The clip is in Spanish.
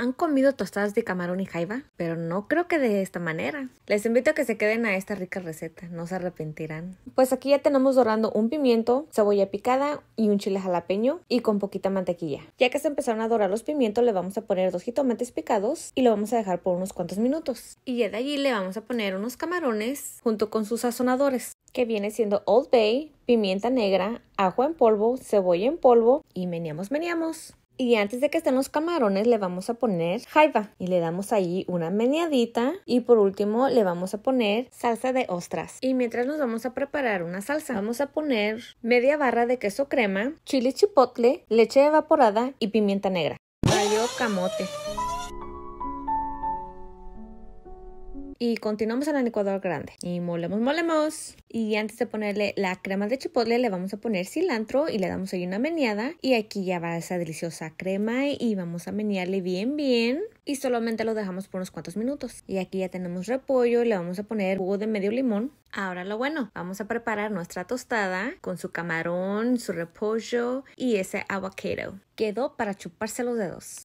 ¿Han comido tostadas de camarón y jaiba? Pero no creo que de esta manera. Les invito a que se queden a esta rica receta, no se arrepentirán. Pues aquí ya tenemos dorando un pimiento, cebolla picada y un chile jalapeño y con poquita mantequilla. Ya que se empezaron a dorar los pimientos, le vamos a poner dos jitomates picados y lo vamos a dejar por unos cuantos minutos. Y ya de allí le vamos a poner unos camarones junto con sus sazonadores, que viene siendo Old Bay, pimienta negra, ajo en polvo, cebolla en polvo y meneamos, meneamos. Y antes de que estén los camarones le vamos a poner jaiba y le damos ahí una meneadita y por último le vamos a poner salsa de ostras. Y mientras nos vamos a preparar una salsa, vamos a poner media barra de queso crema, chile chipotle, leche evaporada y pimienta negra. Rayo camote. y continuamos en el licuador grande. Y molemos, molemos. Y antes de ponerle la crema de chipotle, le vamos a poner cilantro y le damos ahí una meneada. Y aquí ya va esa deliciosa crema y vamos a menearle bien, bien. Y solamente lo dejamos por unos cuantos minutos. Y aquí ya tenemos repollo, y le vamos a poner jugo de medio limón. Ahora lo bueno, vamos a preparar nuestra tostada con su camarón, su repollo y ese aguacero Quedó para chuparse los dedos.